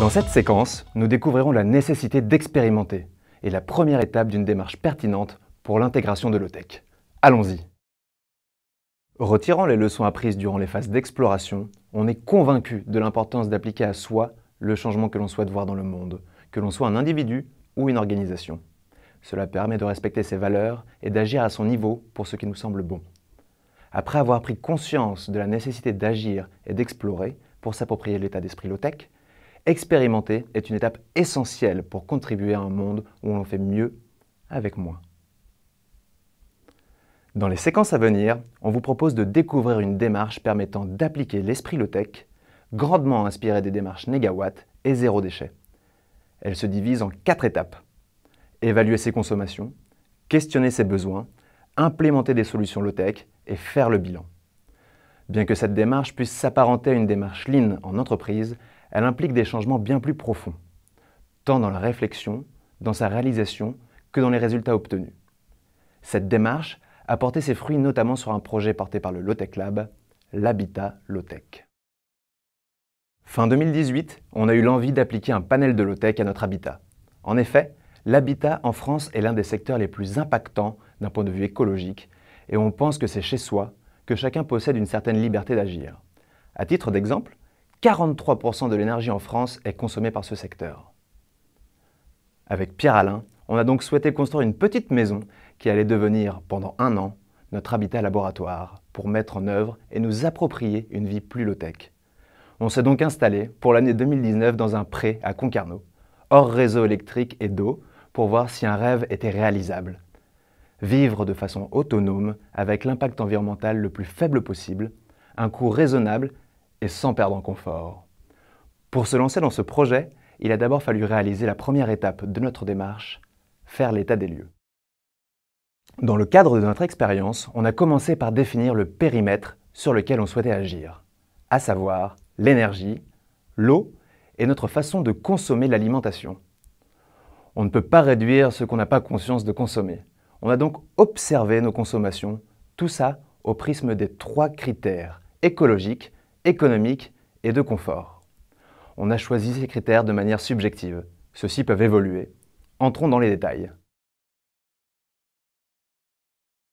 Dans cette séquence, nous découvrirons la nécessité d'expérimenter et la première étape d'une démarche pertinente pour l'intégration de l'OTEC. Allons-y Retirant les leçons apprises durant les phases d'exploration, on est convaincu de l'importance d'appliquer à soi le changement que l'on souhaite voir dans le monde, que l'on soit un individu ou une organisation. Cela permet de respecter ses valeurs et d'agir à son niveau pour ce qui nous semble bon. Après avoir pris conscience de la nécessité d'agir et d'explorer pour s'approprier l'état d'esprit low-tech, Expérimenter est une étape essentielle pour contribuer à un monde où l'on fait mieux avec moins. Dans les séquences à venir, on vous propose de découvrir une démarche permettant d'appliquer l'esprit low-tech, grandement inspirée des démarches négaWatt et Zéro Déchet. Elle se divise en quatre étapes. Évaluer ses consommations, questionner ses besoins, implémenter des solutions low-tech et faire le bilan. Bien que cette démarche puisse s'apparenter à une démarche lean en entreprise, elle implique des changements bien plus profonds, tant dans la réflexion, dans sa réalisation, que dans les résultats obtenus. Cette démarche a porté ses fruits notamment sur un projet porté par le Low-Tech Lab, l'Habitat Lotec. Fin 2018, on a eu l'envie d'appliquer un panel de Low-Tech à notre habitat. En effet, l'habitat en France est l'un des secteurs les plus impactants d'un point de vue écologique, et on pense que c'est chez soi que chacun possède une certaine liberté d'agir. À titre d'exemple, 43% de l'énergie en France est consommée par ce secteur. Avec Pierre Alain, on a donc souhaité construire une petite maison qui allait devenir, pendant un an, notre habitat laboratoire pour mettre en œuvre et nous approprier une vie plus low-tech. On s'est donc installé pour l'année 2019 dans un pré à Concarneau, hors réseau électrique et d'eau, pour voir si un rêve était réalisable. Vivre de façon autonome, avec l'impact environnemental le plus faible possible, un coût raisonnable et sans perdre en confort. Pour se lancer dans ce projet, il a d'abord fallu réaliser la première étape de notre démarche, faire l'état des lieux. Dans le cadre de notre expérience, on a commencé par définir le périmètre sur lequel on souhaitait agir, à savoir l'énergie, l'eau et notre façon de consommer l'alimentation. On ne peut pas réduire ce qu'on n'a pas conscience de consommer. On a donc observé nos consommations, tout ça au prisme des trois critères écologiques, économique et de confort. On a choisi ces critères de manière subjective. Ceux-ci peuvent évoluer. Entrons dans les détails.